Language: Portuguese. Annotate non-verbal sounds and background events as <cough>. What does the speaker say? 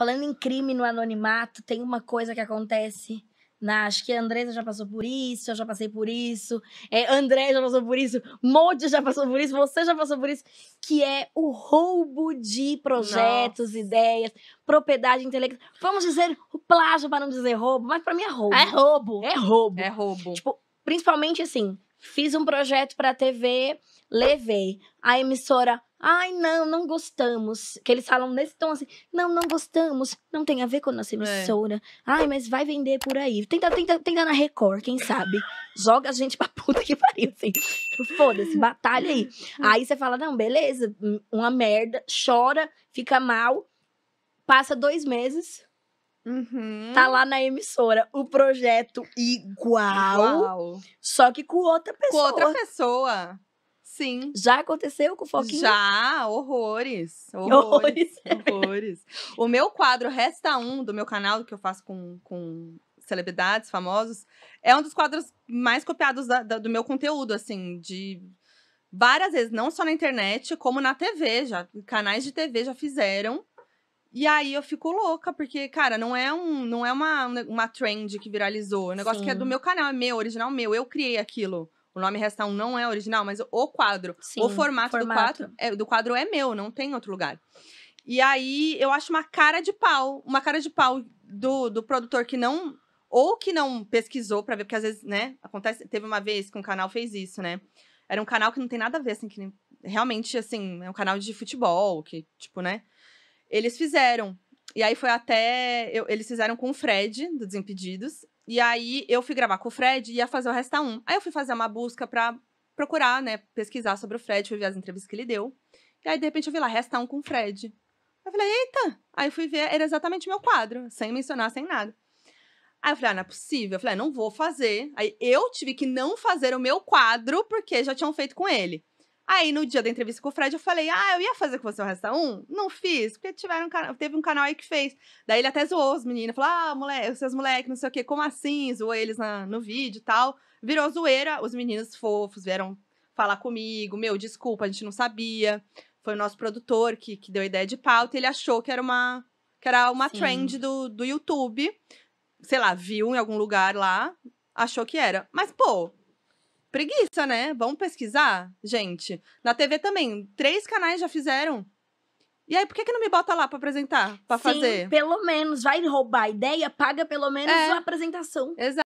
Falando em crime no anonimato, tem uma coisa que acontece. Na, né? acho que a Andressa já passou por isso, eu já passei por isso, é, André já passou por isso, Monte já passou por isso, você já passou por isso, que é o roubo de projetos, Nossa. ideias, propriedade intelectual. Vamos dizer o plágio para não dizer roubo, mas para mim é roubo. É roubo. É roubo. É roubo. Tipo, principalmente assim, fiz um projeto para TV, levei. A emissora Ai, não, não gostamos. Que eles falam nesse tom assim: não, não gostamos. Não tem a ver com a nossa é. emissora. É. Ai, mas vai vender por aí. Tenta, tenta, tenta na Record, quem sabe? Joga a gente pra puta que pariu, assim. Tipo, foda-se, batalha aí. Aí você fala: não, beleza, hum, uma merda, chora, fica mal. Passa dois meses, Uhum. Tá lá na emissora o projeto igual, igual, só que com outra pessoa. Com outra pessoa. Sim. Já aconteceu com o Foquinha? Já, horrores. <laughs> Horrores. Horrores. O meu quadro Resta Um, do meu canal, que eu faço com, com celebridades, famosos, é um dos quadros mais copiados da, da, do meu conteúdo, assim, de várias vezes, não só na internet, como na TV, já canais de TV já fizeram. E aí eu fico louca, porque, cara, não é, um, não é uma, uma trend que viralizou. É um negócio Sim. que é do meu canal, é meu, original meu. Eu criei aquilo. O nome Restação não é original, mas o quadro, Sim, o formato, formato. Do, quadro, é, do quadro é meu, não tem outro lugar. E aí eu acho uma cara de pau, uma cara de pau do, do produtor que não. Ou que não pesquisou para ver, porque às vezes, né? Acontece. Teve uma vez que um canal fez isso, né? Era um canal que não tem nada a ver, assim, que realmente, assim, é um canal de futebol, que, tipo, né? Eles fizeram. E aí foi até. Eu, eles fizeram com o Fred, do Desimpedidos. E aí eu fui gravar com o Fred e ia fazer o Resta 1. Aí eu fui fazer uma busca pra procurar, né? Pesquisar sobre o Fred, fui ver as entrevistas que ele deu. E aí, de repente, eu vi lá, Resta 1 com o Fred. Eu falei, eita! Aí eu fui ver, era exatamente o meu quadro, sem mencionar, sem nada. Aí eu falei, ah, não é possível. Eu falei, ah, não vou fazer. Aí eu tive que não fazer o meu quadro, porque já tinham feito com ele. Aí no dia da entrevista com o Fred, eu falei: Ah, eu ia fazer com você o Resta 1? Não fiz, porque tiveram um teve um canal aí que fez. Daí ele até zoou os meninos, falou: Ah, moleque, seus moleques, não sei o quê, como assim? Zoou eles na, no vídeo e tal. Virou zoeira, os meninos fofos vieram falar comigo: Meu, desculpa, a gente não sabia. Foi o nosso produtor que, que deu a ideia de pauta, ele achou que era uma, que era uma trend do, do YouTube. Sei lá, viu em algum lugar lá, achou que era. Mas, pô, preguiça, né? Vamos pesquisar, gente. Na TV também, três canais já fizeram. E aí, por que, que não me bota lá para apresentar, para fazer? Pelo menos, vai roubar a ideia, paga pelo menos é. a apresentação. Exato.